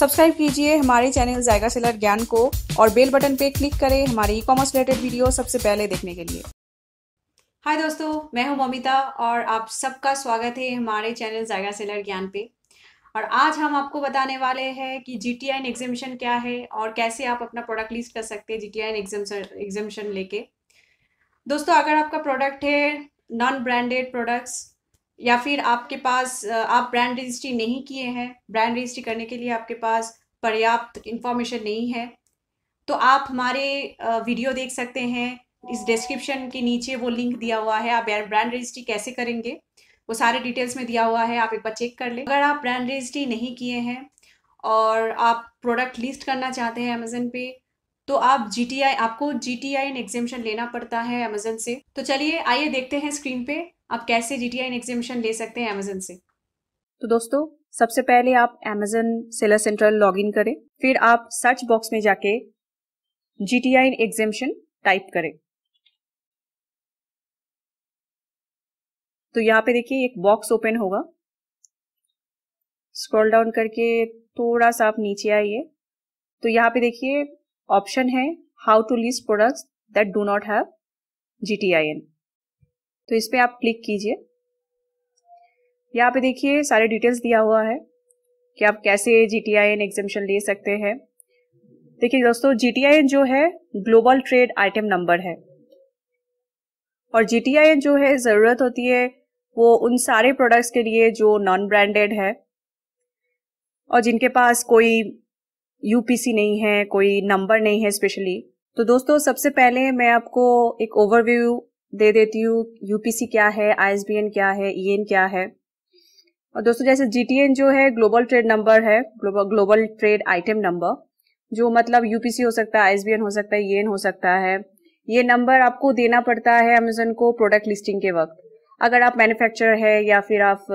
subscribe कीजिए हमारे channel जायका seller ज्ञान को और बेल बटन पे क्लिक करें हमारे ई कॉमर्स रिलेटेड वीडियो सबसे पहले देखने के लिए हाय दोस्तों मैं हूं ममिता और आप सबका स्वागत है हमारे चैनल जायका सेलर ज्ञान पे और आज हम आपको बताने वाले हैं कि जी टी आई एग्जामिशन क्या है और कैसे आप अपना प्रोडक्ट लिस्ट कर सकते हैं जी टी आई एग्जामिशन लेके दोस्तों अगर आपका प्रोडक्ट है नॉन ब्रांडेड प्रोडक्ट्स या फिर आपके पास आप ब्रांड रजिस्ट्री नहीं किए हैं ब्रांड रजिस्ट्री करने के लिए आपके पास पर्याप्त इन्फॉर्मेशन नहीं है तो आप हमारे वीडियो देख सकते हैं इस डिस्क्रिप्शन के नीचे वो लिंक दिया हुआ है आप ब्रांड रजिस्ट्री कैसे करेंगे वो सारे डिटेल्स में दिया हुआ है आप एक बार चेक कर लें अगर आप ब्रांड रजिस्ट्री नहीं किए हैं और आप प्रोडक्ट लिस्ट करना चाहते हैं अमेजन पे तो आप जीटीआई आपको जीटीआई एन एग्जेम्पन लेना पड़ता है अमेजन से तो चलिए आइए देखते हैं स्क्रीन पे आप कैसे जीटीआई एन ले सकते हैं अमेजन से तो दोस्तों सबसे पहले आप अमेजन सेलर सेंट्रल इन करें फिर आप सर्च बॉक्स में जाके आई इन एग्जामिशन टाइप करें तो यहाँ पे देखिए एक बॉक्स ओपन होगा स्क्रॉल डाउन करके थोड़ा सा आप नीचे आइए तो यहाँ पे देखिए ऑप्शन है how to list products that do not have GTIN तो इस पर आप क्लिक कीजिए यहाँ पे देखिए सारे डिटेल्स दिया हुआ है कि आप कैसे जीटीआईएन टी ले सकते हैं देखिए दोस्तों जी टी आई एन जो है ग्लोबल ट्रेड आइटम नंबर है और जी टी आई एन जो है ज़रूरत होती है वो उन सारे प्रोडक्ट्स के लिए जो नॉन ब्रांडेड है और जिनके पास कोई यूपीसी नहीं है कोई नंबर नहीं है स्पेशली तो दोस्तों सबसे पहले मैं आपको एक ओवरव्यू दे देती हूँ यूपीसी क्या है आई क्या है ई e क्या है और दोस्तों जैसे जी जो है ग्लोबल ट्रेड नंबर है ग्लोबल ट्रेड आइटम नंबर जो मतलब यूपीसी हो सकता है आई हो सकता है ई e हो सकता है ये नंबर आपको देना पड़ता है अमेजोन को प्रोडक्ट लिस्टिंग के वक्त अगर आप मैन्युफैक्चरर है या फिर आप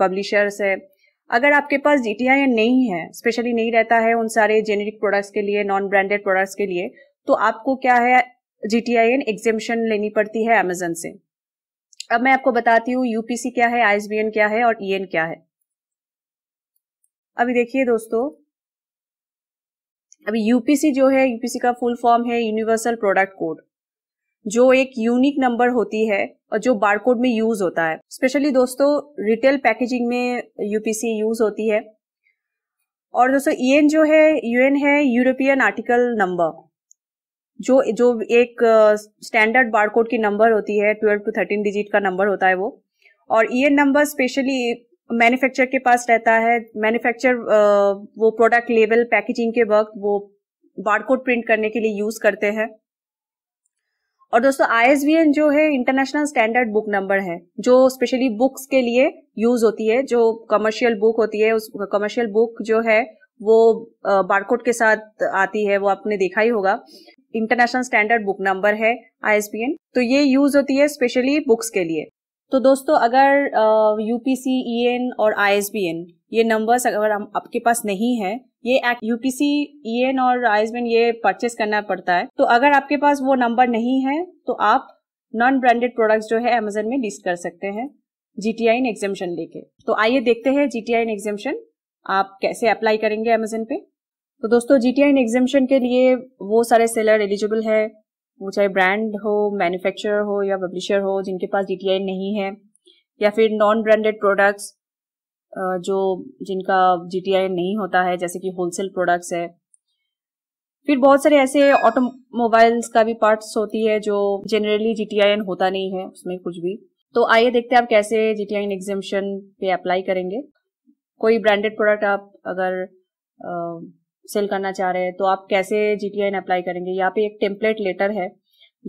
पब्लिशर्स है अगर आपके पास जी नहीं है स्पेशली नहीं रहता है उन सारे जेनेरिक प्रोडक्ट्स के लिए नॉन ब्रांडेड प्रोडक्ट्स के लिए तो आपको क्या है जी टी आई एन एग्जेम्पन लेनी पड़ती है अमेजन से अब मैं आपको बताती हूँ यूपीसी क्या है आई क्या है और ई e क्या है अभी देखिए दोस्तों अभी यूपीसी जो है यूपीसी का फुल फॉर्म है यूनिवर्सल प्रोडक्ट कोड जो एक यूनिक नंबर होती है और जो बारकोड में यूज होता है स्पेशली दोस्तों रिटेल पैकेजिंग में यूपीसी यूज होती है और दोस्तों ईएन जो है यूएन है यूरोपियन आर्टिकल नंबर जो जो एक स्टैंडर्ड uh, बारकोड की नंबर होती है ट्वेल्व टू थर्टीन डिजिट का नंबर होता है वो और ईएन नंबर स्पेशली मैन्युफैक्चर के पास रहता है मैन्युफैक्चर uh, वो प्रोडक्ट लेवल पैकेजिंग के वक्त वो बारकोड प्रिंट करने के लिए यूज करते हैं और दोस्तों आई जो है इंटरनेशनल स्टैंडर्ड बुक नंबर है जो स्पेशली बुक्स के लिए यूज होती है जो कमर्शियल बुक होती है उस कमर्शियल बुक जो है वो बारकोड के साथ आती है वो आपने देखा ही होगा इंटरनेशनल स्टैंडर्ड बुक नंबर है आई तो ये यूज होती है स्पेशली बुक्स के लिए तो दोस्तों अगर यूपीसी ई एन और आई एस बी एन ये नंबर्स अगर हम आपके पास नहीं है ये यूपीसी ईएन e और आइसबैन ये परचेस करना पड़ता है तो अगर आपके पास वो नंबर नहीं है तो आप नॉन ब्रांडेड प्रोडक्ट्स जो है अमेजोन में लिस्ट कर सकते हैं जीटीआई इन एग्जामेशन लेके तो आइए देखते हैं जीटीआई इन एग्जामेशन आप कैसे अप्लाई करेंगे अमेजोन पे तो दोस्तों जीटीआई इन एग्जेम्पन के लिए वो सारे सेलर एलिजिबल है वो चाहे ब्रांड हो मैन्युफैक्चरर हो या पब्लिशर हो जिनके पास जीटीआई नहीं है या फिर नॉन ब्रांडेड प्रोडक्ट्स जो जिनका जी नहीं होता है जैसे कि होलसेल प्रोडक्ट्स है फिर बहुत सारे ऐसे ऑटोमोबाइल्स का भी पार्ट्स होती है जो जनरली जी होता नहीं है उसमें कुछ भी तो आइए देखते हैं आप कैसे जी टी आई एग्जिबिशन पे अप्लाई करेंगे कोई ब्रांडेड प्रोडक्ट आप अगर आ, सेल करना चाह रहे हैं तो आप कैसे जी टी आई अप्लाई करेंगे यहाँ पे एक टेम्पलेट लेटर है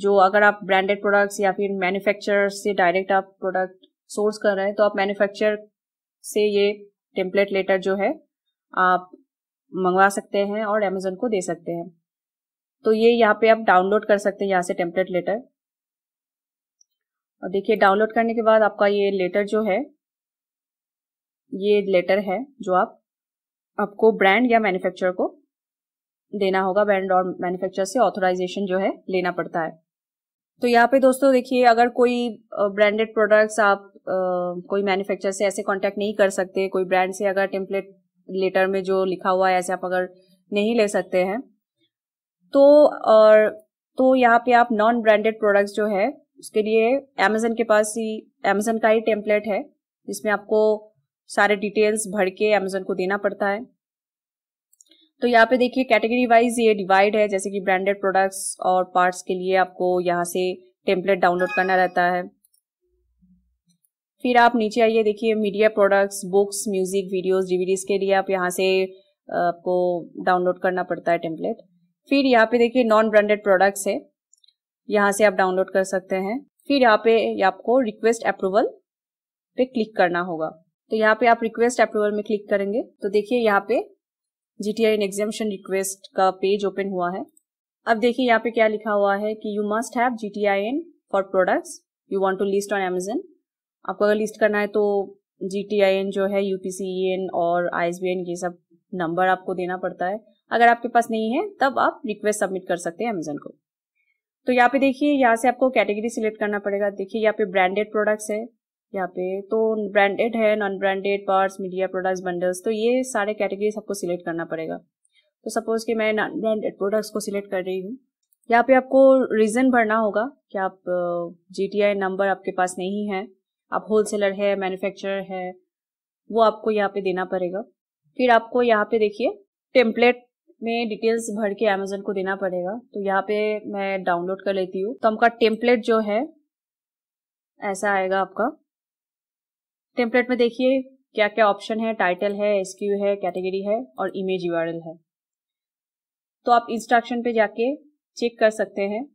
जो अगर आप ब्रांडेड प्रोडक्ट्स या फिर मैन्युफैक्चरर से डायरेक्ट आप प्रोडक्ट सोर्स कर रहे हैं तो आप मैन्युफैक्चर से ये टेम्पलेट लेटर जो है आप मंगवा सकते हैं और अमेजोन को दे सकते हैं तो ये यहाँ पे आप डाउनलोड कर सकते हैं यहाँ से टेम्पलेट लेटर और देखिए डाउनलोड करने के बाद आपका ये लेटर जो है ये लेटर है जो आप आपको ब्रांड या मैन्युफैक्चरर को देना होगा ब्रांड और मैन्युफैक्चरर से ऑथोराइजेशन जो है लेना पड़ता है तो यहाँ पे दोस्तों देखिए अगर कोई ब्रांडेड प्रोडक्ट्स आप कोई मैन्युफैक्चर से ऐसे कॉन्टैक्ट नहीं कर सकते कोई ब्रांड से अगर टेम्पलेट लेटर में जो लिखा हुआ है ऐसे आप अगर नहीं ले सकते हैं तो और तो यहाँ पे आप नॉन ब्रांडेड प्रोडक्ट्स जो है उसके लिए अमेजन के पास ही अमेजन का ही टेम्पलेट है जिसमें आपको सारे डिटेल्स भर के अमेजन को देना पड़ता है तो यहाँ पे देखिए कैटेगरी वाइज ये डिवाइड है जैसे कि ब्रांडेड प्रोडक्ट्स और पार्ट्स के लिए आपको यहाँ से टेम्पलेट डाउनलोड करना रहता है फिर आप नीचे आइए देखिए media products books music videos DVDs के लिए आप यहाँ से आपको डाउनलोड करना पड़ता है टेम्पलेट फिर यहाँ पे देखिए नॉन ब्रांडेड प्रोडक्ट्स है यहाँ से आप डाउनलोड कर सकते हैं फिर यहाँ पे आपको रिक्वेस्ट अप्रूवल पे क्लिक करना होगा तो यहाँ पे आप रिक्वेस्ट अप्रूवल में क्लिक करेंगे तो देखिए यहाँ पे G T I exemption request का पेज ओपन हुआ है अब देखिए यहाँ पे क्या लिखा हुआ है कि you must have G T I N for products you want to list on Amazon आपको अगर लिस्ट करना है तो जी टी आई एन जो है U P C E N और आई एस बी एन ये सब नंबर आपको देना पड़ता है अगर आपके पास नहीं है तब आप रिक्वेस्ट सबमिट कर सकते हैं अमेजन को तो यहाँ पे देखिए यहाँ से आपको कैटेगरी सिलेक्ट करना पड़ेगा देखिए यहाँ पे ब्रांडेड प्रोडक्ट्स है यहाँ पे तो ब्रांडेड है non branded parts media products bundles तो ये सारे कैटेगरी आपको सिलेक्ट करना पड़ेगा तो सपोज कि मैं नॉन ब्रांडेड प्रोडक्ट्स को सिलेक्ट कर रही हूँ यहाँ पे आपको रीज़न भरना होगा कि आप जी टी आई नंबर आपके पास नहीं है आप होलसेलर है मैन्युफैक्चरर है वो आपको यहाँ पे देना पड़ेगा फिर आपको यहाँ पे देखिए टेम्पलेट में डिटेल्स भर के अमेजोन को देना पड़ेगा तो यहाँ पे मैं डाउनलोड कर लेती हूँ तो आपका टेम्पलेट जो है ऐसा आएगा आपका टेम्पलेट में देखिए क्या क्या ऑप्शन है टाइटल है एस है कैटेगरी है और इमेज यू है तो आप इंस्ट्रक्शन पे जाके चेक कर सकते हैं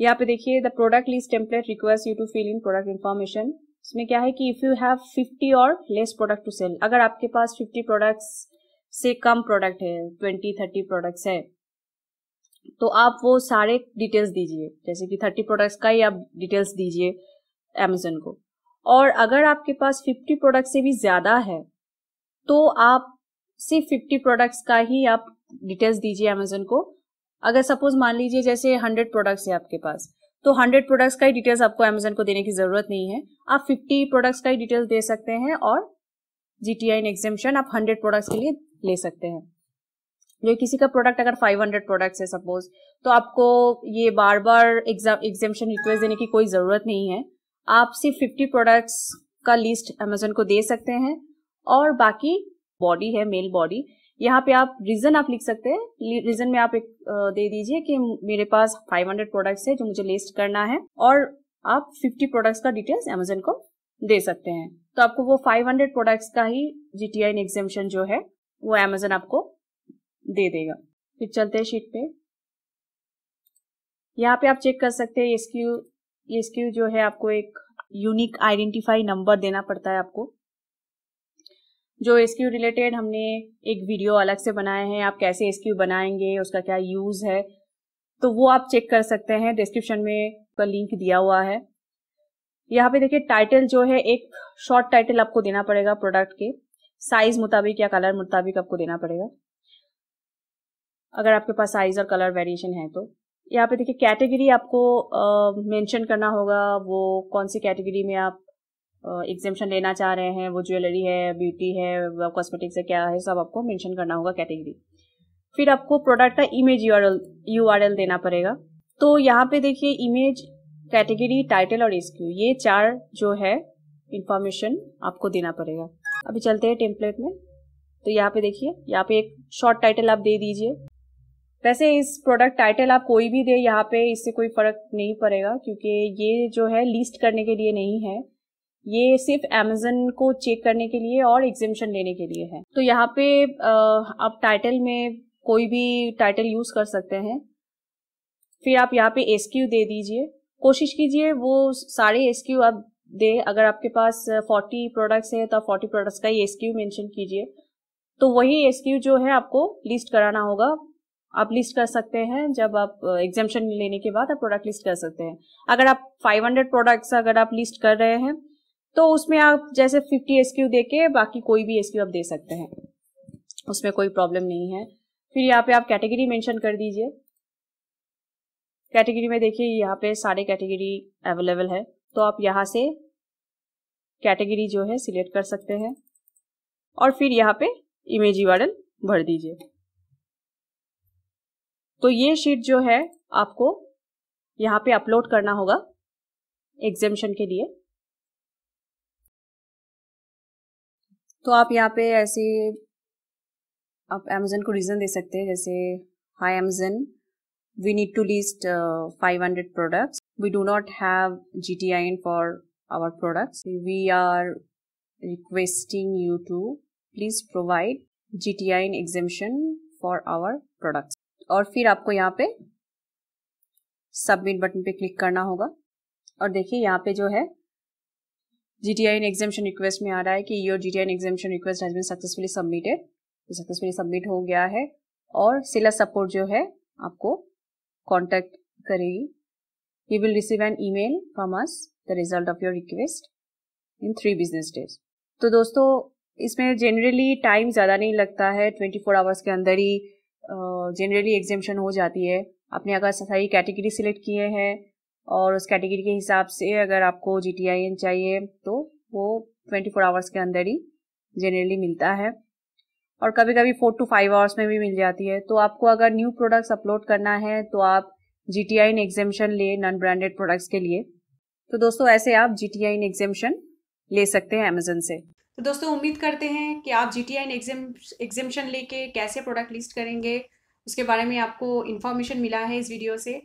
यहाँ पे देखिए the product list template request you to fill in product information इसमें क्या है कि इफ यू हैव 50 और लेस प्रोडक्ट टू सेल अगर आपके पास 50 प्रोडक्ट्स से कम प्रोडक्ट है 20 30 प्रोडक्ट्स है तो आप वो सारे डिटेल्स दीजिए जैसे कि 30 प्रोडक्ट्स का ही आप डिटेल्स दीजिए अमेजोन को और अगर आपके पास 50 प्रोडक्ट से भी ज्यादा है तो आप सिर्फ 50 प्रोडक्ट्स का ही आप डिटेल्स दीजिए अमेजोन को अगर सपोज मान लीजिए जैसे हंड्रेड प्रोडक्ट्स है आपके पास तो हंड्रेड प्रोडक्ट्स का ही डिटेल्स आपको अमेजन को देने की जरूरत नहीं है आप फिफ्टी प्रोडक्ट्स का ही डिटेल्स दे सकते हैं और जी टी आई एग्जेम्पन आप हंड्रेड प्रोडक्ट्स के लिए ले सकते हैं जो किसी का प्रोडक्ट अगर 500 प्रोडक्ट्स है सपोज तो आपको ये बार बार एग्जामेशन रिक्वेस्ट देने की कोई ज़रूरत नहीं है आप सिर्फ 50 प्रोडक्ट्स का लिस्ट अमेजोन को दे सकते हैं और बाकी बॉडी है मेल बॉडी यहाँ पे आप रीजन आप लिख सकते हैं रीजन में आप एक दे दीजिए कि मेरे पास 500 प्रोडक्ट्स है जो मुझे लिस्ट करना है और आप 50 प्रोडक्ट्स का डिटेल्स अमेजोन को दे सकते हैं तो आपको वो 500 प्रोडक्ट्स का ही जी टी आई जो है वो अमेजोन आपको दे देगा फिर चलते हैं शीट पे यहाँ पे आप चेक कर सकते हैं एसक्यू एसक्यू जो है आपको एक यूनिक आइडेंटिफाई नंबर देना पड़ता है आपको जो एस क्यू रिलेटेड हमने एक वीडियो अलग से बनाए हैं आप कैसे एस क्यू बनाएंगे उसका क्या यूज़ है तो वो आप चेक कर सकते हैं डिस्क्रिप्शन में का लिंक दिया हुआ है यहाँ पे देखिए टाइटल जो है एक शॉर्ट टाइटल आपको देना पड़ेगा प्रोडक्ट के साइज मुताबिक या कलर मुताबिक आपको देना पड़ेगा अगर आपके पास साइज और कलर वेरिएशन है तो यहाँ पे देखिए कैटेगरी आपको मेंशन करना होगा वो कौन सी कैटेगरी में आप एग्जामेशन लेना चाह रहे हैं वो ज्वेलरी है ब्यूटी है कॉस्मेटिक्स है क्या है सब आपको मेंशन करना होगा कैटेगरी फिर आपको प्रोडक्ट का इमेज यू आर देना पड़ेगा तो यहाँ पे देखिए इमेज कैटेगरी टाइटल और एसक्यू ये चार जो है इंफॉर्मेशन आपको देना पड़ेगा अभी चलते हैं टेम्पलेट में तो यहाँ पे देखिए यहाँ पे एक शॉर्ट टाइटल आप दे दीजिए वैसे इस प्रोडक्ट टाइटल आप कोई भी दे यहाँ पे इससे कोई फर्क नहीं पड़ेगा क्योंकि ये जो है लिस्ट करने के लिए नहीं है ये सिर्फ अमेजन को चेक करने के लिए और एग्जिबिशन लेने के लिए है तो यहाँ पे आप टाइटल में कोई भी टाइटल यूज कर सकते हैं फिर आप यहाँ पे एस दे दीजिए कोशिश कीजिए वो सारे एस आप दे अगर आपके पास 40 प्रोडक्ट्स है तो आप 40 प्रोडक्ट्स का ही एस मेंशन कीजिए तो वही एस जो है आपको लिस्ट कराना होगा आप लिस्ट कर सकते हैं जब आप एग्जामेशन लेने के बाद आप प्रोडक्ट लिस्ट कर सकते हैं अगर आप 500 प्रोडक्ट्स अगर आप लिस्ट कर रहे हैं तो उसमें आप जैसे 50 एस क्यू दे के बाकी कोई भी एस क्यू आप दे सकते हैं उसमें कोई प्रॉब्लम नहीं है फिर यहाँ पे आप कैटेगरी मेंशन कर दीजिए कैटेगरी में देखिए यहाँ पे सारे कैटेगरी अवेलेबल है तो आप यहाँ से कैटेगरी जो है सिलेक्ट कर सकते हैं और फिर यहाँ पे इमेज वार्डन भर दीजिए तो ये शीट जो है आपको यहाँ पे अपलोड करना होगा एग्जामिशन के लिए तो आप यहाँ पे ऐसे आप अमेजन को रीज़न दे सकते हैं जैसे hi Amazon we need to list five hundred products we do not have G T I N for our products we are requesting you to please provide G T I N exemption for our products और फिर आपको यहाँ पे submit button पे click करना होगा और देखिए यहाँ पे जो है G T I N exemption request में आ रहा है कि your G T I N exemption request has been successfully submitted तो सक्सेसफुली सबमिट हो गया है और सिला सपोर्ट जो है आपको कॉन्टेक्ट करेगी you will receive an email from us the result of your request in three business days तो दोस्तों इसमें जनरली टाइम ज़्यादा नहीं लगता है ट्वेंटी फोर आवर्स के अंदर ही जनरली uh, एग्जामेशन हो जाती है आपने अगर सही कैटेगरी सिलेक्ट किए हैं और उस कैटेगरी के हिसाब से अगर आपको जी टी आई एन चाहिए तो वो ट्वेंटी फोर आवर्स के अंदर ही जनरली मिलता है और कभी कभी फोर टू फाइव आवर्स में भी मिल जाती है तो आपको अगर न्यू प्रोडक्ट्स अपलोड करना है तो आप G T I N exemption ले नॉन ब्रांडेड प्रोडक्ट्स के लिए तो दोस्तों ऐसे आप G T I N exemption ले सकते हैं अमेजन से तो दोस्तों उम्मीद करते हैं कि आप G T I N exemption लेके कैसे प्रोडक्ट लिस्ट करेंगे उसके बारे में आपको इन्फॉर्मेशन मिला है इस वीडियो से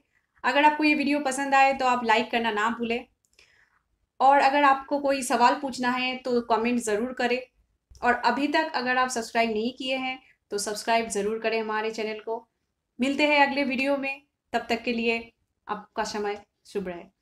अगर आपको ये वीडियो पसंद आए तो आप लाइक करना ना भूलें और अगर आपको कोई सवाल पूछना है तो कमेंट ज़रूर करें और अभी तक अगर आप सब्सक्राइब नहीं किए हैं तो सब्सक्राइब ज़रूर करें हमारे चैनल को मिलते हैं अगले वीडियो में तब तक के लिए आपका समय शुभ रहे